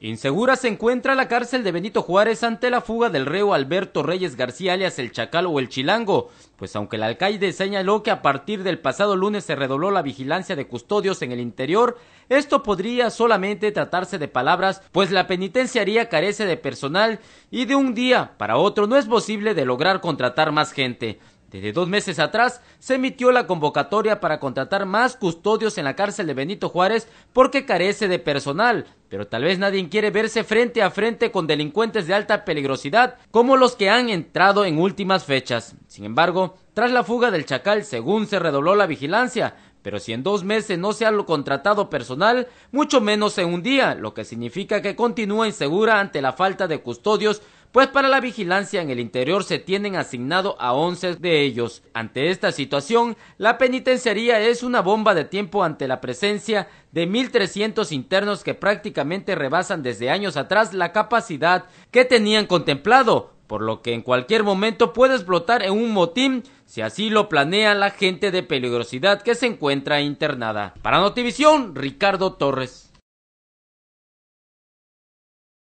Insegura se encuentra la cárcel de Benito Juárez ante la fuga del reo Alberto Reyes García alias el Chacal o el Chilango, pues aunque el alcalde señaló que a partir del pasado lunes se redobló la vigilancia de custodios en el interior, esto podría solamente tratarse de palabras, pues la penitenciaría carece de personal y de un día para otro no es posible de lograr contratar más gente. Desde dos meses atrás se emitió la convocatoria para contratar más custodios en la cárcel de Benito Juárez porque carece de personal, pero tal vez nadie quiere verse frente a frente con delincuentes de alta peligrosidad como los que han entrado en últimas fechas. Sin embargo, tras la fuga del Chacal, según se redobló la vigilancia, pero si en dos meses no se ha contratado personal, mucho menos en un día, lo que significa que continúa insegura ante la falta de custodios pues para la vigilancia en el interior se tienen asignado a 11 de ellos. Ante esta situación, la penitenciaría es una bomba de tiempo ante la presencia de 1.300 internos que prácticamente rebasan desde años atrás la capacidad que tenían contemplado, por lo que en cualquier momento puede explotar en un motín si así lo planea la gente de peligrosidad que se encuentra internada. Para Notivisión, Ricardo Torres.